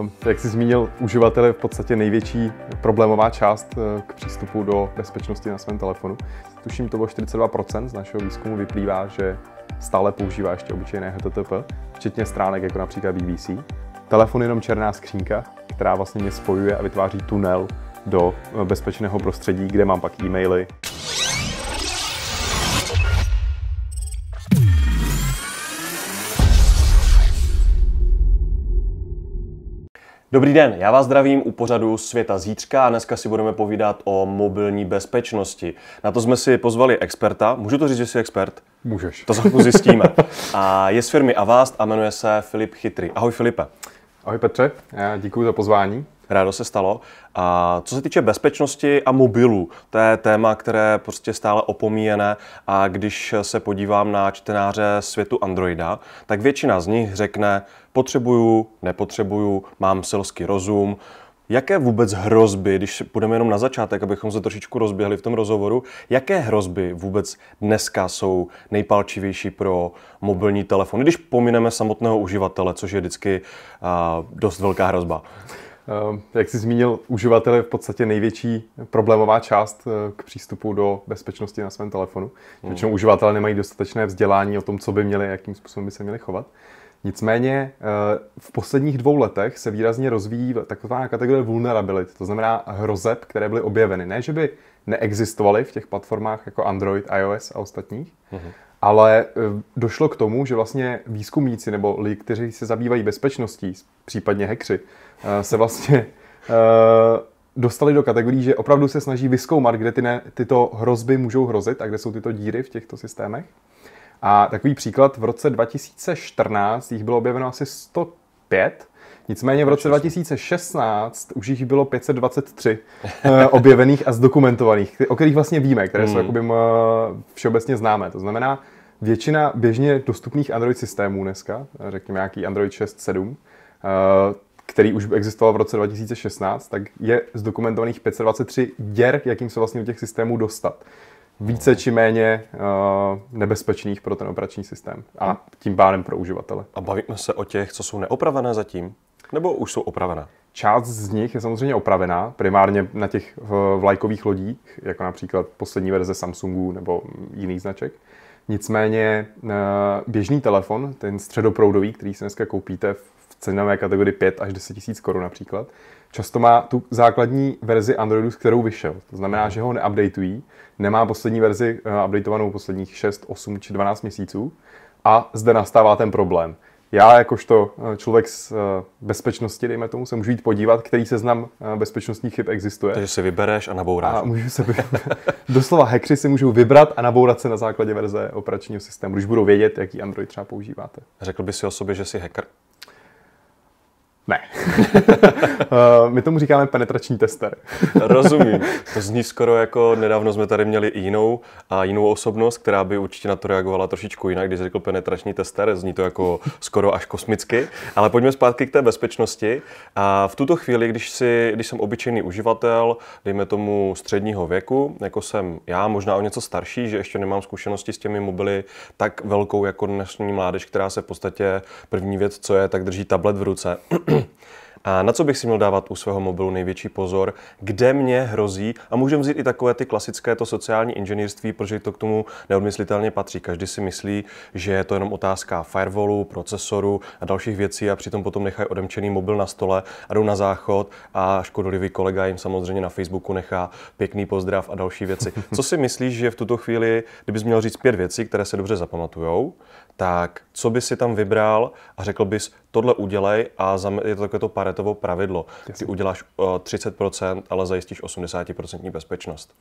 Ehm, jak jsi zmínil, uživatel je v podstatě největší problémová část eh, k přístupu do bezpečnosti na svém telefonu. Tuším, to bylo 42% z našeho výzkumu vyplývá, že stále používá ještě obyčejné HTTP, včetně stránek jako například BBC. Telefon je jenom černá skřínka, která vlastně mě spojuje a vytváří tunel do eh, bezpečného prostředí, kde mám pak e-maily, Dobrý den, já vás zdravím u pořadu Světa zítřka a dneska si budeme povídat o mobilní bezpečnosti. Na to jsme si pozvali experta. Můžu to říct, že jsi expert? Můžeš. To za zjistíme. A je z firmy Avast a jmenuje se Filip Chytrý. Ahoj Filipe. Ahoj Petře, děkuji za pozvání. Rádo se stalo. A co se týče bezpečnosti a mobilů, to je téma, které je prostě stále opomíjené a když se podívám na čtenáře světu Androida, tak většina z nich řekne, potřebuju, nepotřebuju, mám selský rozum, Jaké vůbec hrozby, když půjdeme jenom na začátek, abychom se trošičku rozběhli v tom rozhovoru, jaké hrozby vůbec dneska jsou nejpalčivější pro mobilní telefony, když pomineme samotného uživatele, což je vždycky uh, dost velká hrozba? Eh, jak jsi zmínil, uživatel je v podstatě největší problémová část eh, k přístupu do bezpečnosti na svém telefonu. Hmm. Většinou uživatelé nemají dostatečné vzdělání o tom, co by měli, jakým způsobem by se měli chovat. Nicméně eh, v posledních dvou letech se výrazně rozvíjí taková kategorie vulnerability, to znamená hrozeb, které byly objeveny. Ne, že by neexistovaly v těch platformách jako Android, iOS a ostatních, mm-hmm. ale eh, došlo k tomu, že vlastně výzkumníci nebo lidi, kteří se zabývají bezpečností, případně hekři, eh, se vlastně dostali do kategorií, že opravdu se snaží vyskoumat, kde ty ne, tyto hrozby můžou hrozit a kde jsou tyto díry v těchto systémech. A takový příklad, v roce 2014 jich bylo objeveno asi 105, Nicméně v roce 2016 už jich bylo 523 eh, objevených a zdokumentovaných, o kterých vlastně víme, které jsou hmm. jakoby eh, všeobecně známé. To znamená, většina běžně dostupných Android systémů dneska, eh, řekněme nějaký Android 6, 7, který už existoval v roce 2016, tak je zdokumentovaných 523 děr, jakým se vlastně do těch systémů dostat více či méně uh, nebezpečných pro ten operační systém a tím pádem pro uživatele. A bavíme se o těch, co jsou neopravené zatím, nebo už jsou opravené? Část z nich je samozřejmě opravená, primárně na těch eh, vlajkových lodích, jako například poslední verze Samsungu nebo jiných značek. Nicméně eh, běžný telefon, ten středoproudový, který si dneska koupíte v cenové kategorii 5 až 10 tisíc korun například, často má tu základní verzi Androidu, s kterou vyšel. To znamená, že ho neupdateují, nemá poslední verzi uh, updateovanou posledních 6, 8 či 12 měsíců a zde nastává ten problém. Já jakožto eh, člověk z eh, bezpečnosti, dejme tomu, se můžu jít podívat, který seznam bezpečnostních chyb existuje. Takže si vybereš a nabouráš. A můžu se vybrat. Doslova hackři si můžou vybrat a nabourat se na základě verze operačního systému, když budou vědět, jaký Android třeba používáte. Řekl bys si o sobě, že jsi hacker? Ne. Eh, my tomu říkáme penetrační tester. Rozumím. To zní skoro jako nedávno jsme tady měli i jinou a jinou osobnost, která by určitě na to reagovala trošičku jinak, když řekl penetrační tester. Zní to jako skoro až kosmicky. Ale pojďme zpátky k té bezpečnosti. A v tuto chvíli, když, si, když jsem obyčejný uživatel, dejme tomu středního věku, jako jsem já, možná o něco starší, že ještě nemám zkušenosti s těmi mobily tak velkou jako dnešní mládež, která se v podstatě první věc, co je, tak drží tablet v ruce a na co bych si měl dávat u svého mobilu největší pozor, kde mě hrozí, a můžeme vzít i takové ty klasické to sociální inženýrství, protože to k tomu neodmyslitelně patří. Každý si myslí, že je to jenom otázka firewallu, procesoru a dalších věcí a přitom potom nechají odemčený mobil na stole a jdou na záchod a škodolivý kolega jim samozřejmě na Facebooku nechá pěkný pozdrav a další věci. Co si myslíš, že v tuto chvíli, kdybys měl říct pět věcí, které se dobře zapamatujou, tak co by si tam vybral a řekl bys, tohle udělej a je to takové to paretovo pravidlo. Ty uděláš 30%, eh, ale zajistíš 80% bezpečnost.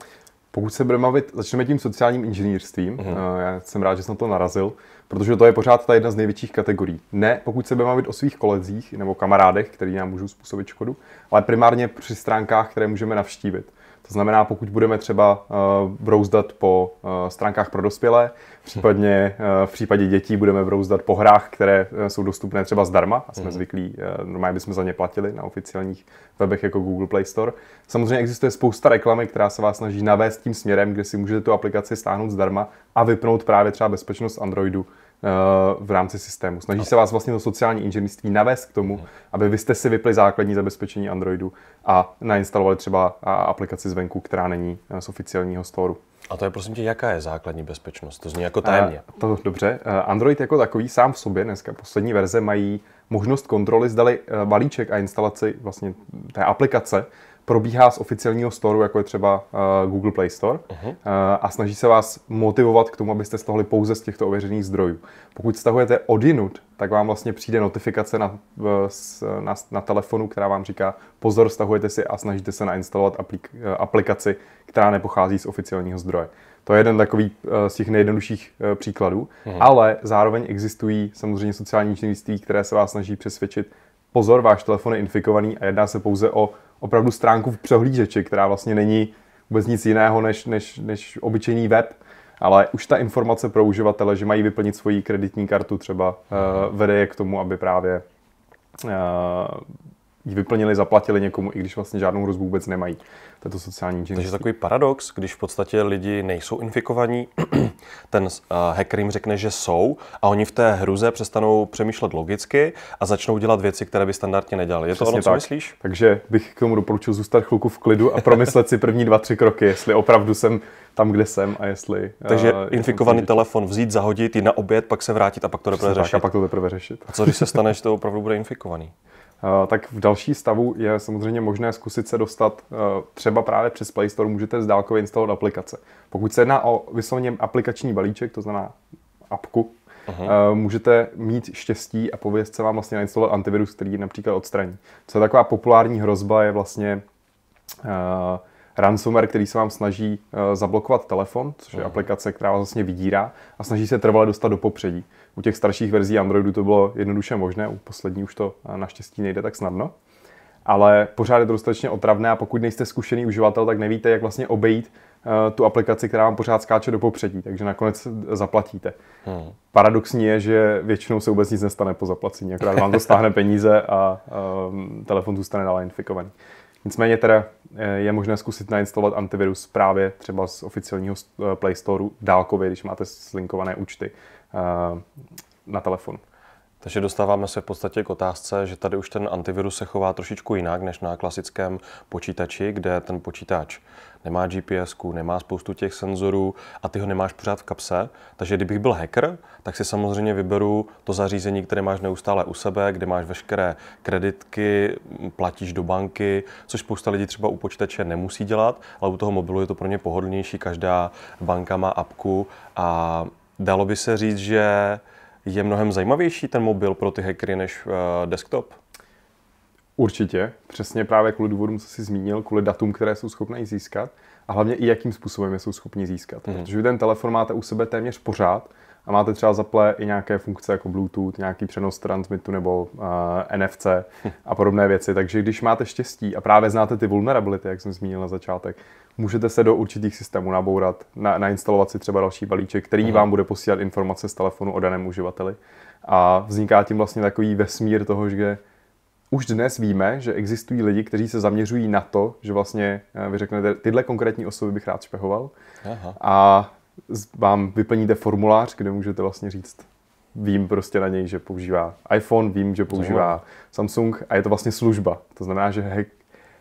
Pokud se budeme bavit, začneme tím sociálním inženýrstvím. Mm-hmm. Já jsem rád, že jsem to narazil, protože to je pořád ta jedna z největších kategorií. Ne, pokud se budeme bavit o svých kolezích nebo kamarádech, který nám můžou způsobit škodu, ale primárně při stránkách, které můžeme navštívit. To znamená, pokud budeme třeba eh, brouzdat po stránkách pro dospělé, Případně eh, v případě dětí budeme brouzdat po hrách, které eh, jsou dostupné třeba zdarma a jsme mm. zvyklí, eh, normálně bychom za ně platili na oficiálních webech jako Google Play Store. Samozřejmě existuje spousta reklamy, která se vás snaží navést tím směrem, kde si můžete tu aplikaci stáhnout zdarma a vypnout právě třeba bezpečnost Androidu v rámci systému. Snaží se vás vlastně to sociální inženýrství navést k tomu, aby vy jste si vypli základní zabezpečení Androidu a nainstalovali třeba aplikaci zvenku, která není eh, z oficiálního storu. A to je prosím tě, jaká je základní bezpečnost? To zní jako tajemně. A, eh, to dobře. Eh, Android jako takový sám v sobě, dneska poslední verze mají možnost kontroly, zdali balíček a instalaci vlastně té aplikace probíhá z oficiálního storu, jako je třeba uh, Google Play Store, uh-huh. uh, a snaží se vás motivovat k tomu, abyste stahli pouze z těchto ověřených zdrojů. Pokud stahujete odinut, tak vám vlastně přijde notifikace na, na, na telefonu, která vám říká pozor, stahujete si a snažíte se nainstalovat aplik, eh, aplikaci, která nepochází z oficiálního zdroje. To je jeden takový z těch nejjednodušších příkladů, uh-huh. ale zároveň existují samozřejmě sociální činnosti, které se vás snaží přesvědčit, pozor, váš telefon je infikovaný a jedná se pouze o opravdu stránku v přehlížeči, která vlastně není vůbec nic jiného než, než, než obyčejný web, ale už ta informace pro uživatele, že mají vyplnit svoji kreditní kartu třeba, eh, vede je k tomu, aby právě eh, ji vyplnili, zaplatili někomu, i když vlastně žádnou hrozbu vůbec nemají. To je to sociální inženýrství. Takže takový paradox, když v podstatě lidi nejsou infikovaní, ten eh, hacker jim řekne, že jsou a oni v té hruze přestanou přemýšlet logicky a začnou dělat věci, které by standardně nedělali. Je Přesně to ono, co tak. myslíš? Takže bych k tomu doporučil zůstat chvilku v klidu a promyslet si první dva, tři kroky, jestli opravdu jsem tam, kde jsem a jestli... Eh, Takže uh, infikovaný jestli... telefon vzít, zahodit, jít na oběd, pak se vrátit a pak to teprve řešit. a pak to teprve řešit. A co když se stane, že to opravdu bude infikovaný? Eh, tak v další stavu je samozřejmě možné zkusit se dostat eh, třeba právě přes Play Store, můžete z dálkově instalovat aplikace. Pokud se jedná o vysloveně aplikační balíček, to znamená apku, Uhum. Eh, můžete mít štěstí a pověst se vám vlastně nainstalovat antivirus, který například odstraní. Co je taková populární hrozba, je vlastně uh, ransomware, který se vám snaží eh, zablokovat telefon, což je mhm. aplikace, která vás vlastně vydírá a snaží se trvale dostat do popředí. U těch starších verzí Androidu to bylo jednoduše možné, u poslední už to eh, naštěstí nejde tak snadno. Ale pořád je to dostatečně otravné a pokud nejste zkušený uživatel, tak nevíte, jak vlastně obejít eh, tu aplikaci, která vám pořád skáče do popředí, takže nakonec zaplatíte. Hmm. Paradoxní je, že většinou se vůbec nic nestane po zaplacení, akorát vám to stáhne peníze a um, telefon zůstane dále infikovaný. Nicméně teda eh, je možné zkusit nainstalovat antivirus právě třeba z oficiálního eh, Play Store dálkově, když máte slinkované účty eh, na telefonu. Takže dostáváme se v podstatě k otázce, že tady už ten antivirus se chová trošičku jinak než na klasickém počítači, kde ten počítač nemá GPS, nemá spoustu těch senzorů a ty ho nemáš pořád v kapse. Takže kdybych byl hacker, tak si samozřejmě vyberu to zařízení, které máš neustále u sebe, kde máš veškeré kreditky, platíš do banky, což spousta lidí třeba u počítače nemusí dělat, ale u toho mobilu je to pro ně pohodlnější. Každá banka má apku a dalo by se říct, že je mnohem zajímavější ten mobil pro ty hackery než eh, desktop? Určitě, přesně právě kvůli důvodům, co jsi zmínil, kvůli datům, které jsou schopné získat a hlavně i jakým způsobem je jsou schopni získat. Mm. Protože vy ten telefon máte u sebe téměř pořád a máte třeba zaplé i nějaké funkce jako Bluetooth, nějaký přenos transmitu nebo uh, eh, NFC hm. a podobné věci. Takže když máte štěstí a právě znáte ty vulnerability, jak jsem zmínil na začátek, můžete se do určitých systémů nabourat, na, nainstalovat si třeba další balíček, který mhm. vám bude posílat informace z telefonu o daném uživateli. A vzniká tím vlastně takový vesmír toho, že už dnes víme, že existují lidi, kteří se zaměřují na to, že vlastně eh, vy řeknete, tyhle konkrétní osoby bych rád špehoval. Aha. A vám vyplníte formulář, kde můžete vlastně říct, vím prostě na něj, že používá iPhone, vím, že používá Samsung a je to vlastně služba. To znamená, že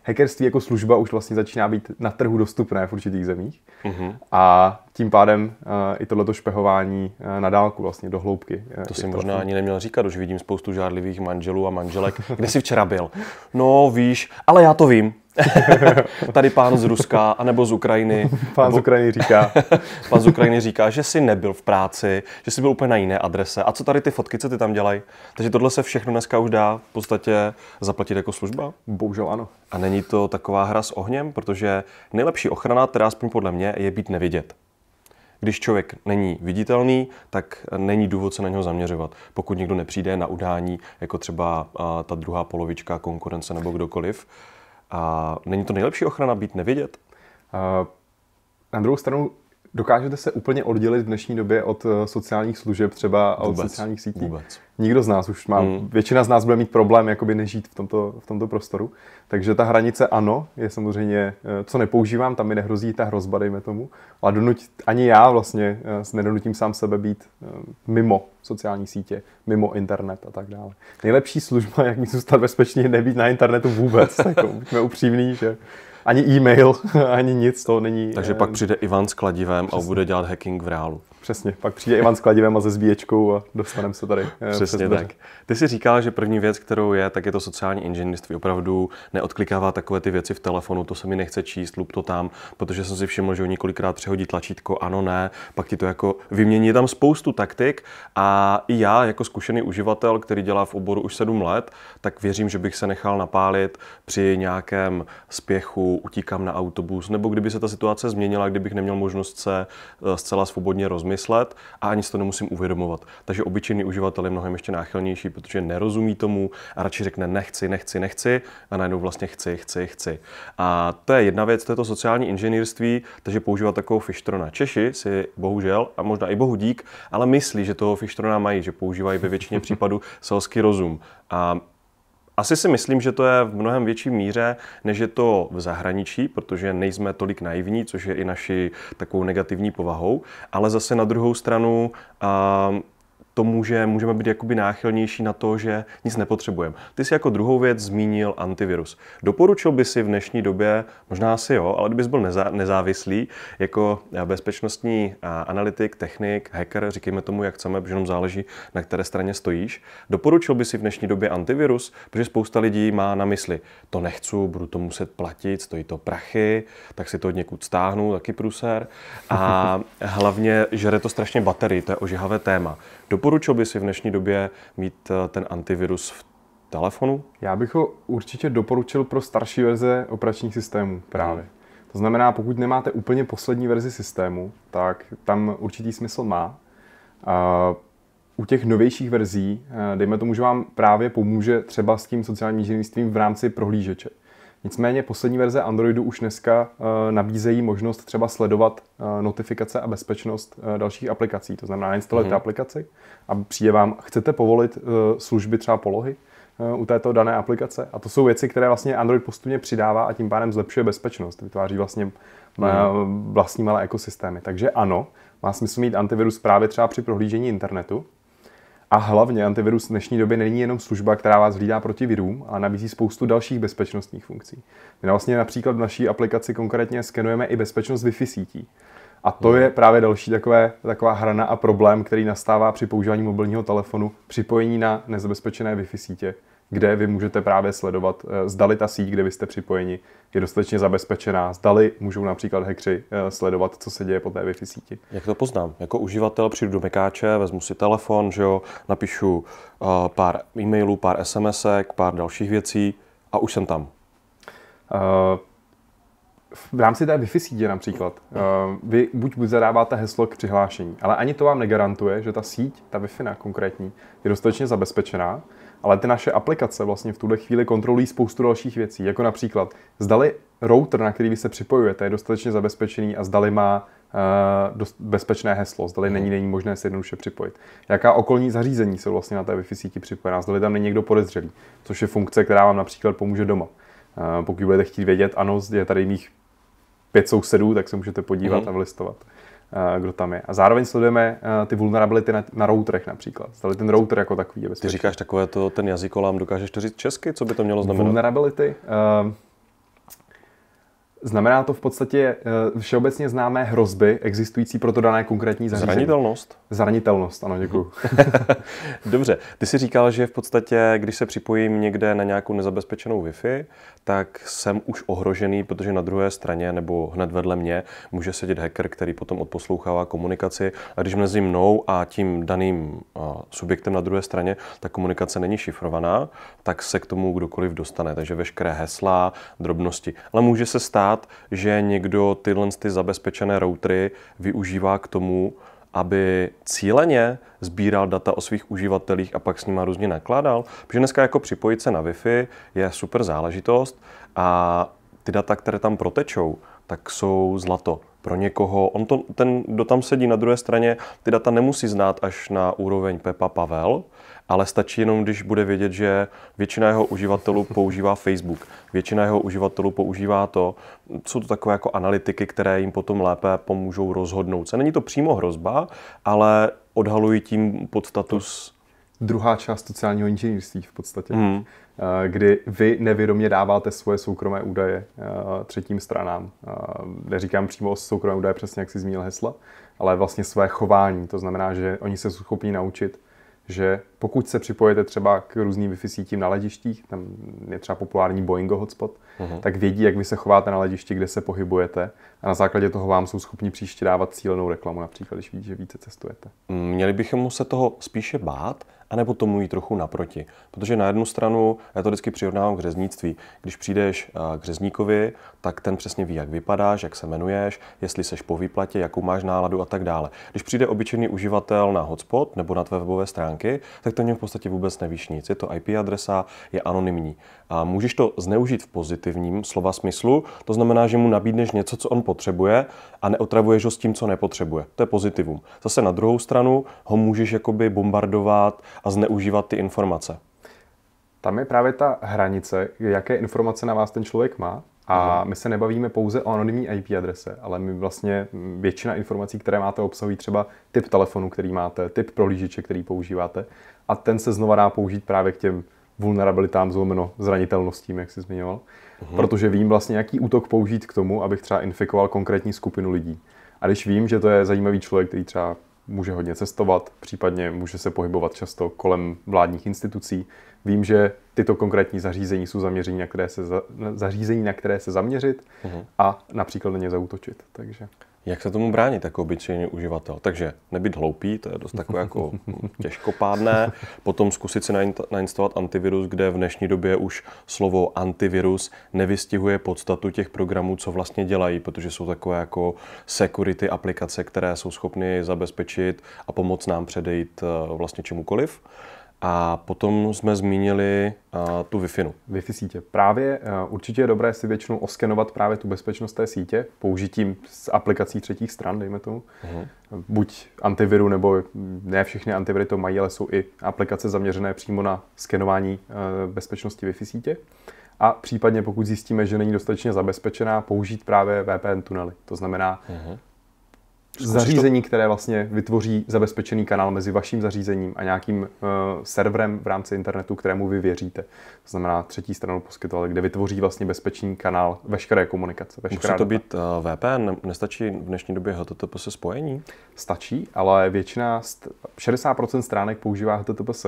hackerství jako služba už vlastně začíná být na trhu dostupné v určitých zemích mm-hmm. a tím pádem uh, i tohleto špehování uh, na dálku vlastně do hloubky. Eh, to jsem možná ani neměl říkat, už vidím spoustu žádlivých manželů a manželek. Kde jsi včera byl? No víš, ale já to vím. Tady pán z Ruska, anebo z Ukrajiny. Pán nebo, z Ukrajiny říká. pán z Ukrajiny říká, že jsi nebyl v práci, že jsi byl úplně na jiné adrese. A co tady ty fotky, co ty tam dělají? Takže tohle se všechno dneska už dá v podstatě zaplatit jako služba? Bohužel ano. A není to taková hra s ohněm, protože nejlepší ochrana, teda aspoň podle mě, je být nevidět. Když člověk není viditelný, tak není důvod se na něho zaměřovat. Pokud někdo nepřijde na udání, jako třeba ta druhá polovička konkurence nebo kdokoliv, a není to nejlepší ochrana být nevědět? na druhou stranu, dokážete se úplně oddělit v dnešní době od eh, sociálních služeb, třeba vůbec, od sociálních sítí? Vůbec nikdo z nás už má, hmm. většina z nás bude mít problém jakoby nežít v tomto, v tomto prostoru. Takže ta hranice ano, je samozřejmě, eh, co nepoužívám, tam mi nehrozí ta hrozba, dejme tomu, ale donuť, ani já vlastně eh, nedonutím sám sebe být eh, mimo sociální sítě, mimo internet a tak dále. Nejlepší služba, jak mi zůstat bezpečně, je nebýt na internetu vůbec. tak jako buďme upřímní, že ani e-mail, ani nic to není. Takže pak přijde Ivan s kladivem Přesný. a bude dělat hacking v reálu. Přesně, pak přijde Ivan s kladivem a se zbíječkou a dostaneme se tady. Eh, Přesně přes tak. Ty si říkal, že první věc, kterou je, tak je to sociální inženýrství. Opravdu neodklikává takové ty věci v telefonu, to se mi nechce číst, lup to tam, protože jsem si všiml, že oni kolikrát přehodí tlačítko ano, ne, pak ti to jako vymění. Je tam spoustu taktik a i já jako zkušený uživatel, který dělá v oboru už sedm let, tak věřím, že bych se nechal napálit při nějakém spěchu, utíkám na autobus, nebo kdyby se ta situace změnila, kdybych neměl možnost se eh, zcela svobodně rozmyslet myslet a ani si to nemusím uvědomovat. Takže obyčejný uživatel je mnohem ještě náchylnější, protože nerozumí tomu a radši řekne nechci, nechci, nechci a najednou vlastně chci, chci, chci. A to je jedna věc, to je to sociální inženýrství, takže používat takovou fištrona. Češi si bohužel a možná i bohu dík, ale myslí, že toho fištrona mají, že používají ve většině případů selský rozum. A asi si myslím, že to je v mnohem větší míře, než je to v zahraničí, protože nejsme tolik naivní, což je i naši takovou negativní povahou, ale zase na druhou stranu tomu, že můžeme být jakoby náchylnější na to, že nic nepotřebujeme. Ty jsi jako druhou věc zmínil antivirus. Doporučil by si v dnešní době, možná si jo, ale kdybys byl nezávislý, jako eh, bezpečnostní eh, analytik, technik, hacker, říkejme tomu, jak chceme, protože jenom záleží, na které straně stojíš, doporučil by si v dnešní době antivirus, protože spousta lidí má na mysli, to nechci, budu to muset platit, stojí to prachy, tak si to od někud stáhnu, taky pruser. A hlavně žere to strašně baterii, to je ožihavé téma. Doporučil by si v dnešní době mít eh, ten antivirus v telefonu? Já bych ho určitě doporučil pro starší verze operačních systémů právě. Hmm. To znamená, pokud nemáte úplně poslední verzi systému, tak tam určitý smysl má. u těch novějších verzí, eh, dejme tomu, že vám právě pomůže třeba s tím sociálním inženýrstvím v rámci prohlížeče. Nicméně poslední verze Androidu už dneska eh, nabízejí možnost třeba sledovat eh, notifikace a bezpečnost eh, dalších aplikací. To znamená, instalujete mm-hmm. aplikaci a přijde vám, chcete povolit služby třeba polohy u této dané aplikace. A to jsou věci, které vlastně Android postupně přidává a tím pádem zlepšuje bezpečnost. Vytváří vlastně mm-hmm. vlastní malé ekosystémy. Takže ano, má smysl mít antivirus právě třeba při prohlížení internetu, a hlavně antivirus v dnešní době není jenom služba, která vás hlídá proti virům, ale nabízí spoustu dalších bezpečnostních funkcí. My vlastně například v naší aplikaci konkrétně skenujeme i bezpečnost Wi-Fi sítí. A to hmm. je právě další takové, taková hrana a problém, který nastává při používání mobilního telefonu, připojení na nezabezpečené Wi-Fi sítě kde vy můžete právě sledovat, eh, zdali ta síť, kde vy jste připojeni, je dostatečně zabezpečená, zdali můžou například hekři eh, sledovat, co se děje po té Wi-Fi síti. Jak to poznám? Jako uživatel přijdu do mekáče, vezmu si telefon, že jo, napíšu eh, pár e-mailů, pár sms pár dalších věcí a už jsem tam. Uh, v rámci té Wi-Fi sítě například, vy buď, buď zadáváte heslo k přihlášení, ale ani to vám negarantuje, že ta síť, ta Wi-Fi konkrétní, je dostatečně zabezpečená, ale ty naše aplikace vlastně v tuhle chvíli kontrolují spoustu dalších věcí, jako například zdali router, na který vy se připojujete, je dostatečně zabezpečený a zdali má uh, dost bezpečné heslo, zdali není, mhm. není možné se jednoduše připojit. Jaká okolní zařízení jsou vlastně na té Wi-Fi síti připojená, zdali tam není někdo podezřelý, což je funkce, která vám například pomůže doma. Uh, pokud budete chtít vědět, ano, je tady mých pět sousedů, tak se můžete podívat mm-hmm. a vlistovat. Eh, kdo tam je. A zároveň sledujeme eh, ty vulnerability na, na routerech například. Zdali ten router jako takový je bezpečný. Ty říkáš takové to, ten jazykolám, dokážeš to říct česky? Co by to mělo znamenat? Vulnerability? Uh, Znamená to v podstatě eh, všeobecně známé hrozby existující pro to dané konkrétní zařízení. Zranitelnost. Zranitelnost, ano, děkuji. Dobře, ty si říkal, že v podstatě, když se připojím někde na nějakou nezabezpečenou Wi-Fi, tak jsem už ohrožený, protože na druhé straně nebo hned vedle mě může sedět hacker, který potom odposlouchává komunikaci. A když mezi mnou a tím daným eh, subjektem na druhé straně ta komunikace není šifrovaná, tak se k tomu kdokoliv dostane. Takže veškeré hesla, drobnosti. Ale může se stát, rád, že někdo tyhle ty zabezpečené routery využívá k tomu, aby cíleně sbíral data o svých uživatelích a pak s nima různě nakládal. Protože dneska jako připojit se na Wi-Fi je super záležitost a ty data, které tam protečou, tak jsou zlato pro někoho. On to, ten, kdo tam sedí na druhé straně, ty data nemusí znát až na úroveň Pepa Pavel, ale stačí jenom, když bude vědět, že většina jeho uživatelů používá Facebook, většina jeho uživatelů používá to, jsou to takové jako analytiky, které jim potom lépe pomůžou rozhodnout se. Není to přímo hrozba, ale odhalují tím podstatu druhá část sociálního inženýrství v podstatě, hmm. kdy vy nevědomě dáváte svoje soukromé údaje eh, třetím stranám. Eh, neříkám přímo soukromé údaje, přesně jak si zmínil Hesla, ale vlastně své chování. To znamená, že oni se jsou schopni naučit, že pokud se připojete třeba k různým Wi-Fi sítím na letištích, tam je třeba populární Boeingo hotspot, uh-huh. tak vědí, jak vy se chováte na letišti, kde se pohybujete a na základě toho vám jsou schopni příště dávat cílenou reklamu, například když vidí, že více cestujete. Měli bychom se toho spíše bát, anebo tomu jít trochu naproti. Protože na jednu stranu, já to vždycky přirovnávám k řeznictví, když přijdeš eh, k řezníkovi, tak ten přesně ví, jak vypadáš, jak se jmenuješ, jestli seš po výplatě, jakou máš náladu a tak dále. Když přijde obyčejný uživatel na hotspot nebo na tvé webové stránky, tak to něm v podstatě vůbec nevíš nic. Je to IP adresa, je anonymní. A můžeš to zneužít v pozitivním slova smyslu, to znamená, že mu nabídneš něco, co on potřebuje a neotravuješ ho s tím, co nepotřebuje. To je pozitivum. Zase na druhou stranu ho můžeš jakoby bombardovat a zneužívat ty informace. Tam je právě ta hranice, jaké informace na vás ten člověk má. A my se nebavíme pouze o anonymní IP adrese, ale my vlastně mm, většina informací, které máte, obsahují třeba typ telefonu, který máte, typ prohlížeče, který používáte. A ten se znova dá použít právě k těm vulnerabilitám zlomeno zranitelnostím, jak jsi zmiňoval. Uhum. Protože vím vlastně, jaký útok použít k tomu, abych třeba infikoval konkrétní skupinu lidí. A když vím, že to je zajímavý člověk, který třeba může hodně cestovat, případně může se pohybovat často kolem vládních institucí. Vím, že tyto konkrétní zařízení jsou zaměření, na které se, za, zařízení, na které se zaměřit uh-huh. a například na ně zautočit. Takže. Jak se tomu bránit jako obyčejný uživatel? Takže nebýt hloupý, to je dost takové jako těžkopádné. Potom zkusit si nainstalovat antivirus, kde v dnešní době už slovo antivirus nevystihuje podstatu těch programů, co vlastně dělají, protože jsou takové jako security aplikace, které jsou schopny zabezpečit a pomoct nám předejít eh, vlastně čemukoliv. A potom jsme zmínili uh, tu Wi-Fi. No. Wi-Fi sítě. Právě uh, určitě je dobré si většinou oskenovat právě tu bezpečnost té sítě použitím z aplikací třetích stran, dejme tomu. Uh-huh. Buď antiviru, nebo ne všechny antiviry to mají, ale jsou i aplikace zaměřené přímo na skenování uh, bezpečnosti Wi-Fi sítě. A případně, pokud zjistíme, že není dostatečně zabezpečená, použít právě VPN tunely. To znamená, uh-huh zařízení, to... které vlastně vytvoří zabezpečený kanál mezi vaším zařízením a nějakým uh, serverem v rámci internetu, kterému vy věříte. To znamená třetí stranu poskytovatele, kde vytvoří vlastně bezpečný kanál veškeré komunikace. Veškerá Musí to data. být uh, eh, VPN? Nestačí v dnešní době HTTPS spojení? Stačí, ale většina, st- 60% stránek používá HTTPS,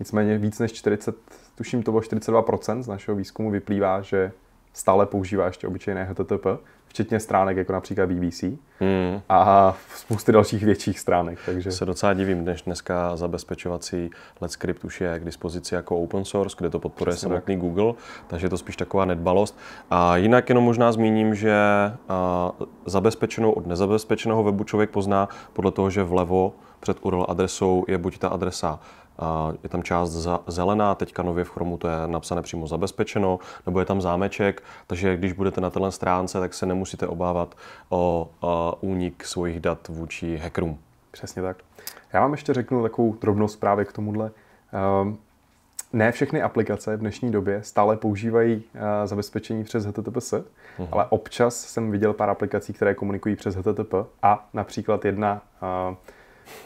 nicméně víc než 40, tuším to bylo 42% z našeho výzkumu vyplývá, že stále používá ještě obyčejné HTTP, včetně stránek jako například BBC hmm. a spousty dalších větších stránek. Takže... Se docela divím, než dneska zabezpečovací Script už je k dispozici jako open source, kde to podporuje Přesně samotný tak. Google, takže je to spíš taková nedbalost. A jinak jenom možná zmíním, že zabezpečenou od nezabezpečeného webu člověk pozná podle toho, že vlevo před URL adresou je buď ta adresa je tam část zelená, teďka nově v Chromu to je napsané přímo zabezpečeno, nebo je tam zámeček, takže když budete na téhle stránce, tak se nemusíte obávat o únik svojich dat vůči hackerům. Přesně tak. Já vám ještě řeknu takovou drobnost právě k tomuhle. Ehm, ne všechny aplikace v dnešní době stále používají eh, zabezpečení přes HTTPS, mhm. ale občas jsem viděl pár aplikací, které komunikují přes HTTP a například jedna eh,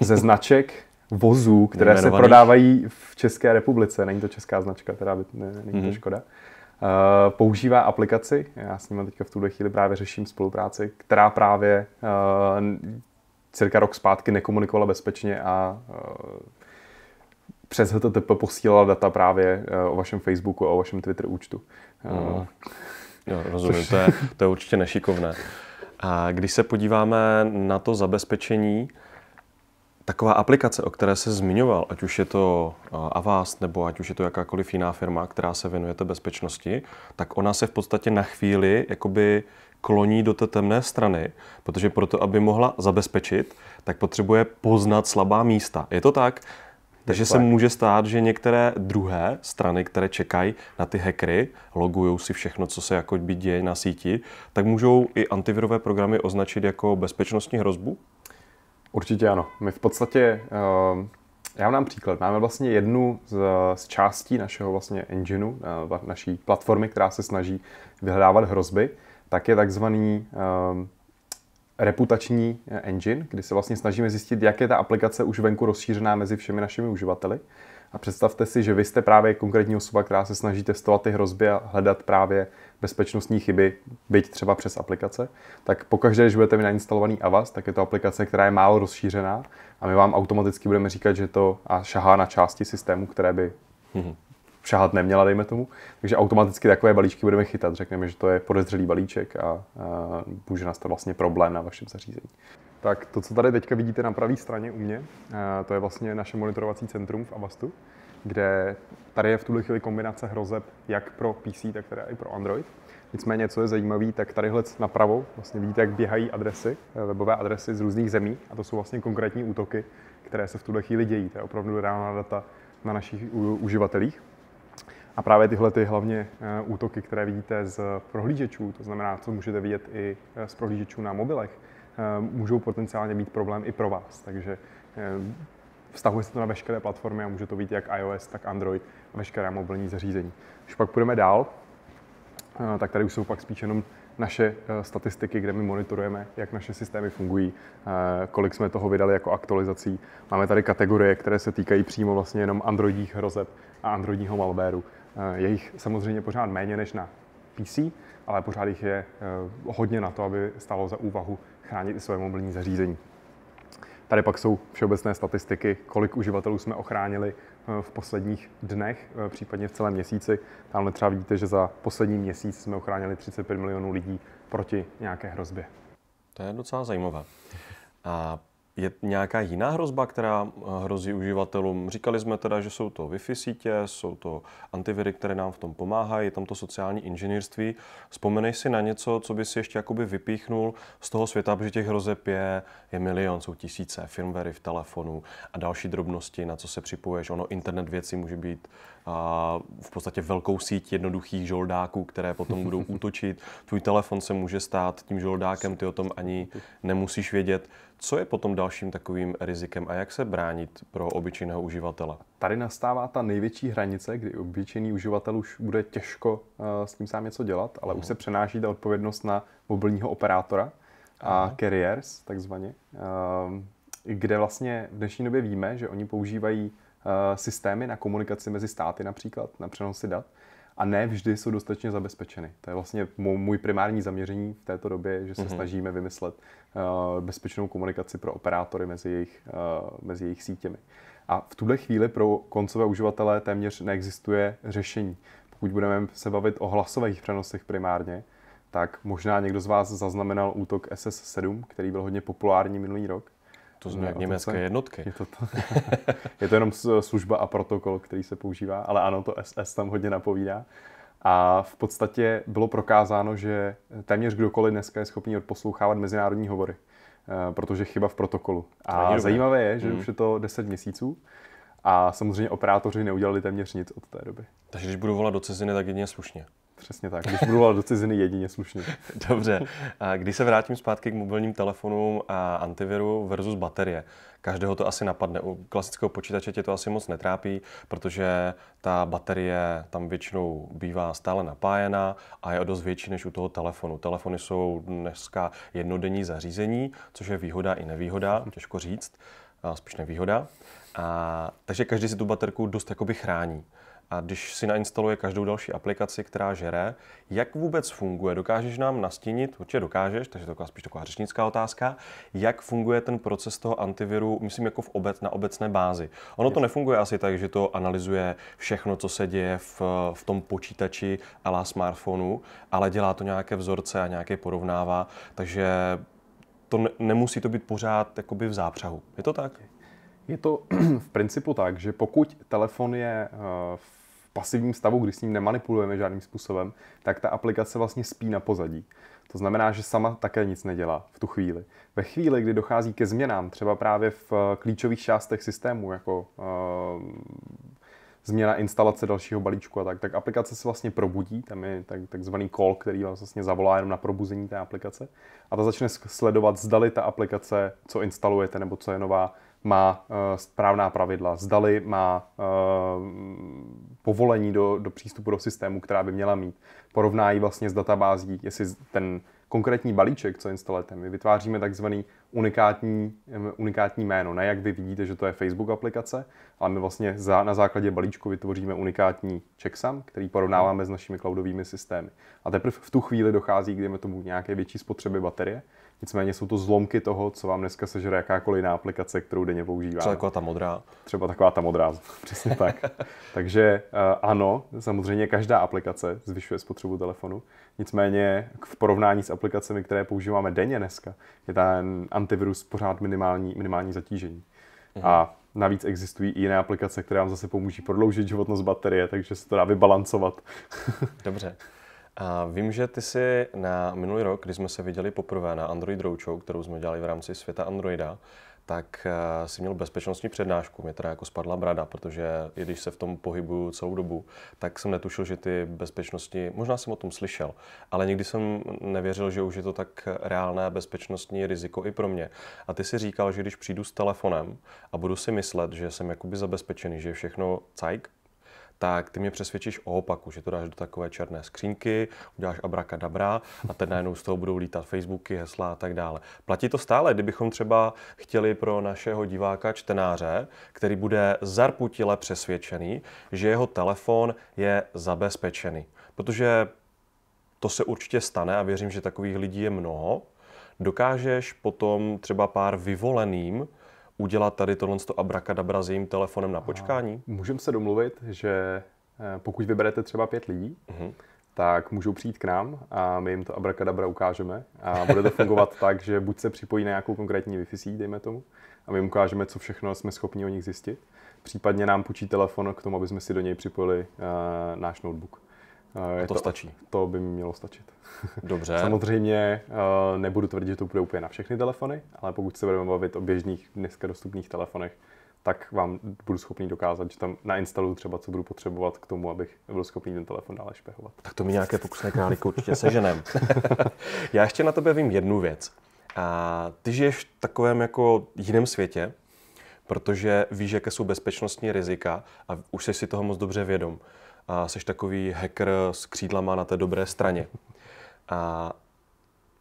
ze značek vozů, které se prodávají v České republice. Není to česká značka, teda ne, není to mhm. škoda. Uh, používá aplikaci. Já s nimi teďka v tuhle chvíli právě řeším spolupráci, která právě uh, cirka rok zpátky nekomunikovala bezpečně a uh, přes HTTP posílala data právě o vašem Facebooku a o vašem Twitter účtu. Mm. Jo, rozumím, to, je, to je určitě nešikovné. A když se podíváme na to zabezpečení, Taková aplikace, o které se zmiňoval, ať už je to eh, Avast nebo ať už je to jakákoliv jiná firma, která se věnuje té bezpečnosti, tak ona se v podstatě na chvíli jakoby kloní do té temné strany, protože proto, aby mohla zabezpečit, tak potřebuje poznat slabá místa. Je to tak? Takže se může stát, že některé druhé strany, které čekají na ty hackery, logují si všechno, co se jako by děje na síti, tak můžou i antivirové programy označit jako bezpečnostní hrozbu? Určitě ano. My v podstatě, ehm, já vám dám příklad, máme vlastně jednu z, z částí našeho vlastně engineu, eh, naší platformy, která se snaží vyhledávat hrozby, tak je takzvaný ehm, reputační eh, engine, kdy se vlastně snažíme zjistit, jak je ta aplikace už venku rozšířená mezi všemi našimi uživateli. A představte si, že vy jste právě konkrétní osoba, která se snaží testovat ty hrozby a hledat právě bezpečnostní chyby, byť třeba přes aplikace, tak pokaždé, když budete mít nainstalovaný Avas, tak je to aplikace, která je málo rozšířená a my vám automaticky budeme říkat, že to a šahá na části systému, které by mhm. šahat neměla, dejme tomu. Takže automaticky takové balíčky budeme chytat. Řekneme, že to je podezřelý balíček a, a může nastat vlastně problém na vašem zařízení tak to, co tady teďka vidíte na pravé straně u mě, eh, to je vlastně naše monitorovací centrum v Avastu, kde tady je v tuhle chvíli kombinace hrozeb jak pro PC, tak teda i pro Android. Nicméně, co je zajímavé, tak tadyhle napravo vlastně vidíte, jak běhají adresy, eh, webové adresy z různých zemí a to jsou vlastně konkrétní útoky, které se v tuhle chvíli dějí. To je opravdu reálná data na našich uživatelích. A právě tyhle ty hlavně eh, útoky, které vidíte z prohlížečů, to znamená, co můžete vidět i z prohlížečů na mobilech, Eh, můžou potenciálně být problém i pro vás. Takže eh, vztahuje se to na veškeré platformy a může to být jak iOS, tak Android a veškerá mobilní zařízení. Když pak půjdeme dál, eh, tak tady už jsou pak spíš jenom naše statistiky, kde my monitorujeme, jak naše systémy fungují, kolik jsme toho vydali jako aktualizací. Máme tady kategorie, které se týkají přímo vlastně jenom androidních hrozeb a androidního malvéru. Je jich samozřejmě pořád méně než na PC, ale pořád jich je hodně na to, aby stalo za úvahu chránit i své mobilní zařízení. Tady pak jsou všeobecné statistiky, kolik uživatelů jsme ochránili eh, v posledních dnech, eh, případně v celém měsíci. Tamhle třeba vidíte, že za poslední měsíc jsme ochránili 35 milionů lidí proti nějaké hrozbě. To je docela zajímavé. A je nějaká jiná hrozba, která eh, hrozí uživatelům? Říkali jsme teda, že jsou to Wi-Fi sítě, jsou to antiviry, které nám v tom pomáhají, je tam to sociální inženýrství. Vzpomenej si na něco, co by si ještě jakoby vypíchnul z toho světa, protože těch hrozeb je, je milion, jsou tisíce, firmwary v telefonu a další drobnosti, na co se připoješ. Ono internet věcí může být a v podstatě velkou síť jednoduchých žoldáků, které potom budou útočit. Tvůj telefon se může stát tím žoldákem, ty o tom ani nemusíš vědět. Co je potom dalším takovým rizikem a jak se bránit pro obyčejného uživatele? Tady nastává ta největší hranice, kdy obyčejný uživatel už bude těžko eh, s tím sám něco dělat, ale uh-huh. už mhm. se přenáší ta odpovědnost na mobilního operátora a uh-huh. carriers takzvaně, ehm, kde vlastně v dnešní době víme, že oni používají Eh, systémy na komunikaci mezi státy například, na přenosy dat, a ne vždy jsou dostatečně zabezpečeny. To je vlastně můj primární zaměření v této době, že se mm-hmm. snažíme vymyslet uh, bezpečnou komunikaci pro operátory mezi jejich, uh, mezi jejich sítěmi. A v tuhle chvíli pro koncové uživatele téměř neexistuje řešení. Pokud budeme se bavit o hlasových přenosech primárně, tak možná někdo z vás zaznamenal útok SS7, který byl hodně populární minulý rok. To jsou nějak německé jednotky. Je to, to. je to jenom služba a protokol, který se používá, ale ano, to SS tam hodně napovídá. A v podstatě bylo prokázáno, že téměř kdokoliv dneska je schopný odposlouchávat mezinárodní hovory, eh, protože chyba v protokolu. A zajímavé je, že hmm. už je to 10 měsíců a samozřejmě operátoři neudělali téměř nic od té doby. Takže když budu volat do ciziny, tak jedině slušně. Přesně tak, když budu do ciziny jedině slušně. Dobře, když se vrátím zpátky k mobilním telefonům a antiviru versus baterie, každého to asi napadne. U klasického počítače tě to asi moc netrápí, protože ta baterie tam většinou bývá stále napájená a je o dost větší než u toho telefonu. Telefony jsou dneska jednodenní zařízení, což je výhoda i nevýhoda, těžko říct, spíš nevýhoda. A, takže každý si tu baterku dost jakoby chrání a když si nainstaluje každou další aplikaci, která žere, jak vůbec funguje? Dokážeš nám nastínit, určitě dokážeš, takže to je spíš taková řečnická otázka, jak funguje ten proces toho antiviru, myslím jako v obec, na obecné bázi. Ono to nefunguje asi tak, že to analyzuje všechno, co se děje v, v tom počítači a la smartphonu, ale dělá to nějaké vzorce a nějaké porovnává, takže to ne, nemusí to být pořád jakoby v zápřahu. Je to tak? Je to v principu tak, že pokud telefon je v eh, pasivním stavu, kdy s ním nemanipulujeme žádným způsobem, tak ta aplikace vlastně spí na pozadí. To znamená, že sama také nic nedělá v tu chvíli. Ve chvíli, kdy dochází ke změnám, třeba právě v eh, klíčových částech systému, jako uh, změna instalace dalšího balíčku a tak, tak aplikace se vlastně probudí, tam je tak, takzvaný call, který vás vlastně zavolá jenom na probuzení té aplikace a ta začne sledovat, zdali ta aplikace, co instalujete nebo co je nová, má eh, správná pravidla, zdali má eh, povolení do, do přístupu do systému, která by měla mít. Porovná ji vlastně s databází, jestli ten konkrétní balíček, co instalujete. My vytváříme takzvaný unikátní, eh, unikátní jméno. Ne jak vy vidíte, že to je Facebook aplikace, ale my vlastně za, na základě balíčku vytvoříme unikátní checksum, který porovnáváme s našimi cloudovými systémy. A teprve v tu chvíli dochází, k tomu nějaké větší spotřeby baterie, Nicméně jsou to zlomky toho, co vám dneska sežere jakákoliv jiná aplikace, kterou denně používáte. Třeba taková ta modrá. Třeba taková ta modrá, přesně tak. Takže eh, ano, samozřejmě každá aplikace zvyšuje spotřebu telefonu. Nicméně v porovnání s aplikacemi, které používáme denně dneska, je ten antivirus pořád minimální, minimální zatížení. Mhm. A Navíc existují i jiné aplikace, které vám zase pomůží prodloužit životnost baterie, takže se to dá vybalancovat. Dobře. A vím, že ty jsi na minulý rok, kdy jsme se viděli poprvé na Android Roadshow, kterou jsme dělali v rámci světa Androida, tak eh, si měl bezpečnostní přednášku. Mě teda jako spadla brada, protože i když se v tom pohybuju celou dobu, tak jsem netušil, že ty bezpečnosti, možná jsem o tom slyšel, ale nikdy jsem nevěřil, že už je to tak reálné bezpečnostní riziko i pro mě. A ty si říkal, že když přijdu s telefonem a budu si myslet, že jsem jakoby zabezpečený, že je všechno cajk, tak ty mě přesvědčíš o opaku, že to dáš do takové černé skřínky, uděláš abrakadabra a teď najednou z toho budou lítat Facebooky, hesla a tak dále. Platí to stále, kdybychom třeba chtěli pro našeho diváka, čtenáře, který bude zarputile přesvědčený, že jeho telefon je zabezpečený. Protože to se určitě stane a věřím, že takových lidí je mnoho. Dokážeš potom třeba pár vyvoleným udělat tady tohle abrakadabra s jejím telefonem na počkání? Můžeme se domluvit, že eh, pokud vyberete třeba pět lidí, mm-hmm tak můžou přijít k nám a my jim to abrakadabra ukážeme. A bude to fungovat tak, že buď se připojí na nějakou konkrétní Wi-Fi síť, dejme tomu, a my jim ukážeme, co všechno jsme schopni o nich zjistit. Případně nám půjčí telefon k tomu, aby jsme si do něj připojili uh, náš notebook. A to, to stačí? To by mi mělo stačit. Dobře. Samozřejmě eh, nebudu tvrdit, že to bude úplně na všechny telefony, ale pokud se budeme bavit o běžných dneska dostupných telefonech, tak vám budu schopný dokázat, že tam nainstaluju třeba, co budu potřebovat k tomu, abych byl schopný ten telefon dále špehovat. Tak to mi nějaké pokusné králíky určitě seženem. Já ještě na tebe vím jednu věc. A ty žiješ v takovém jako jiném světě, protože víš, jaké jsou bezpečnostní rizika a už jsi si toho moc dobře vědom a seš takový hacker s křídlama na té dobré straně. A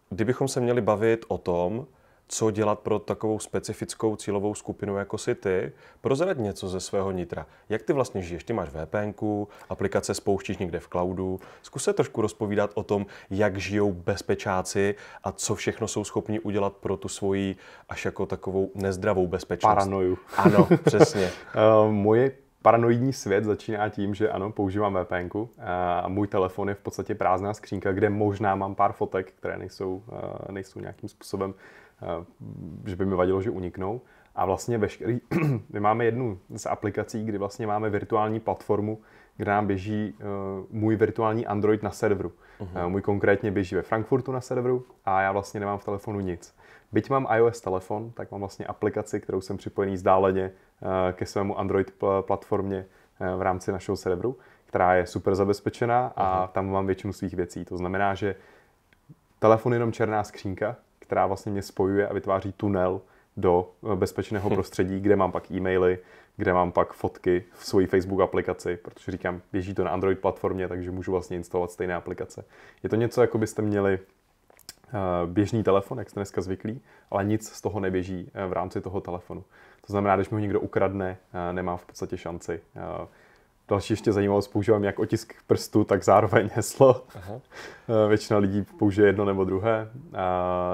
kdybychom se měli bavit o tom, co dělat pro takovou specifickou cílovou skupinu jako si ty, prozrad něco ze svého nitra. Jak ty vlastně žiješ? Ty máš VPN, aplikace spouštíš někde v cloudu. Zkus se trošku rozpovídat o tom, jak žijou bezpečáci a co všechno jsou schopni udělat pro tu svoji až jako takovou nezdravou bezpečnost. Paranoju. Ano, přesně. uh, moje paranoidní svět začíná tím, že ano, používám VPN a můj telefon je v podstatě prázdná skřínka, kde možná mám pár fotek, které nejsou, nejsou nějakým způsobem, že by mi vadilo, že uniknou. A vlastně veškerý, my máme jednu z aplikací, kdy vlastně máme virtuální platformu, kde nám běží eh, můj virtuální Android na serveru. Uh-huh. Můj konkrétně běží ve Frankfurtu na serveru a já vlastně nemám v telefonu nic. Byť mám iOS telefon, tak mám vlastně aplikaci, kterou jsem připojený zdáleně eh, ke svému Android platformě v rámci našeho serveru, která je super zabezpečená a mhm. tam mám většinu svých věcí. To znamená, že telefon je jenom černá skřínka, která vlastně mě spojuje a vytváří tunel do bezpečného prostředí, kde mám pak e-maily, kde mám pak fotky v své Facebook aplikaci, protože říkám, běží to na Android platformě, takže můžu vlastně instalovat stejné aplikace. Je to něco, jako byste měli eh, běžný telefon, jak jste dneska zvyklí, ale nic z toho neběží eh, v rámci toho telefonu. To znamená, když mi ho někdo ukradne, eh, nemá v podstatě šanci. Další ještě zajímavost, používám jak otisk prstu, tak zároveň heslo. Aha. Většina lidí použije jedno nebo druhé.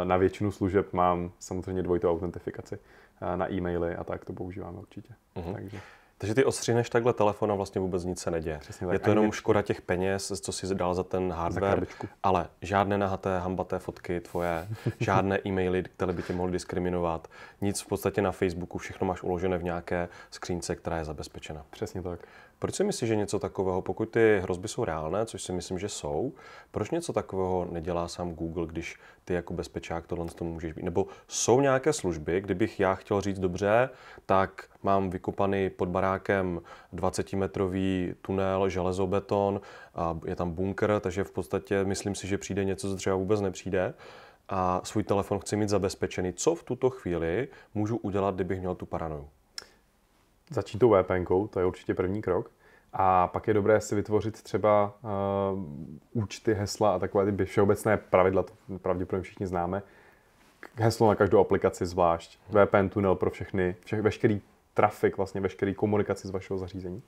Na většinu služeb mám samozřejmě dvojitou autentifikaci. Eh, na e-maily a tak to používáme určitě. Mm-hmm. Takže. Takže ty ostříneš takhle telefon a vlastně vůbec nic se neděje. tak. Je to jenom mě... škoda těch peněz, co si dal za ten hardware, za ale žádné nahaté, hambaté fotky tvoje, žádné e-maily, které by tě mohly diskriminovat, nic v podstatě na Facebooku, všechno máš uložené v nějaké skřínce, která je zabezpečena. Přesně tak. Proč si myslíš, že něco takového, pokud ty hrozby jsou reálné, což si myslím, že jsou, proč něco takového nedělá sám Google, když ty jako bezpečák tohle to můžeš být? Nebo jsou nějaké služby, kdybych já chtěl říct dobře, tak mám vykopaný pod barákem 20-metrový tunel, železobeton, a je tam bunkr, takže v podstatě myslím si, že přijde něco, co třeba vůbec nepřijde a svůj telefon chci mít zabezpečený. Co v tuto chvíli můžu udělat, kdybych měl tu paranoju? začít tou VPN, to je určitě první krok. A pak je dobré si vytvořit třeba uh, účty, hesla a takové ty všeobecné pravidla, to pravděpodobně všichni známe. Heslo na každou aplikaci zvlášť, VPN tunel pro všechny, vše, veškerý trafik, vlastně veškerý komunikaci z vašeho zařízení. Uh,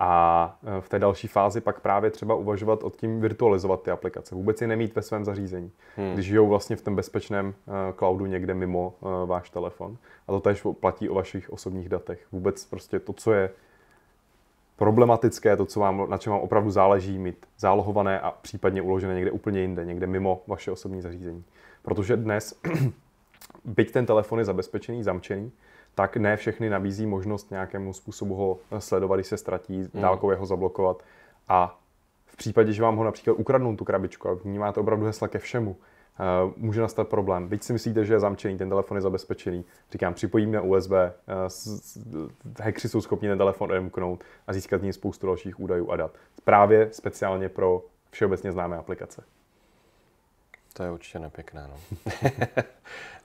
a e, v té další fázi pak právě třeba uvažovat o tím virtualizovat ty aplikace, vůbec je nemít ve svém zařízení, hmm. když žijou vlastně v tom bezpečném e, cloudu někde mimo e, váš telefon. A to tež platí o vašich osobních datech. Vůbec prostě to, co je problematické, to, co vám, na čem vám opravdu záleží, mít zálohované a případně uložené někde úplně jinde, někde mimo vaše osobní zařízení. Protože dnes, byť ten telefon je zabezpečený, zamčený, tak ne všechny nabízí možnost nějakému způsobu ho sledovat, když se ztratí, mm. dálkově ho zablokovat. A v případě, že vám ho například ukradnou tu krabičku a vnímáte opravdu hesla ke všemu, eh, může nastat problém. Teď si myslíte, že je zamčený, ten telefon je zabezpečený. Říkám, připojím na USB, hackři eh, jsou schopni ten telefon odemknout a získat z něj spoustu dalších údajů a dat. Právě speciálně pro všeobecně známé aplikace. To je určitě nepěkné, no.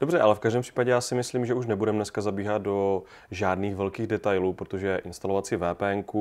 Dobře, ale v každém případě já si myslím, že už nebudeme dneska zabíhat do žádných velkých detailů, protože instalovat si VPN,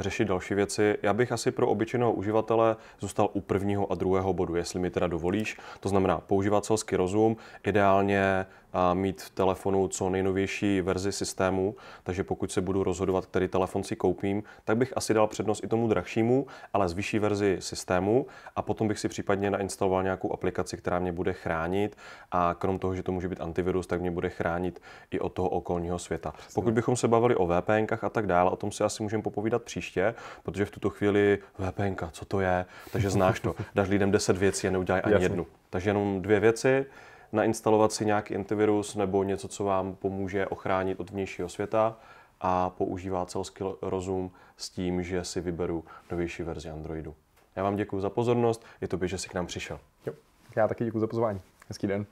řešit další věci. Já bych asi pro obyčejného uživatele zůstal u prvního a druhého bodu, jestli mi teda dovolíš. To znamená používat selský rozum, ideálně a mít v telefonu co nejnovější verzi systému, takže pokud se budu rozhodovat, který telefon si koupím, tak bych asi dal přednost i tomu drahšímu, ale z vyšší verzi systému a potom bych si případně nainstaloval nějakou aplikaci, která mě bude chránit a krom toho, že tomu může být antivirus, tak mě bude chránit i od toho okolního světa. Přesně. Pokud bychom se bavili o VPN a tak dále, o tom si asi můžeme popovídat příště, protože v tuto chvíli VPN, co to je, takže znáš to. Dáš lidem 10 věcí a neudělají ani Jasně. jednu. Takže jenom dvě věci, nainstalovat si nějaký antivirus nebo něco, co vám pomůže ochránit od vnějšího světa a používá celský rozum s tím, že si vyberu novější verzi Androidu. Já vám děkuji za pozornost, je to by, že jsi k nám přišel. Jo, já taky děkuji za pozvání. Hezký den.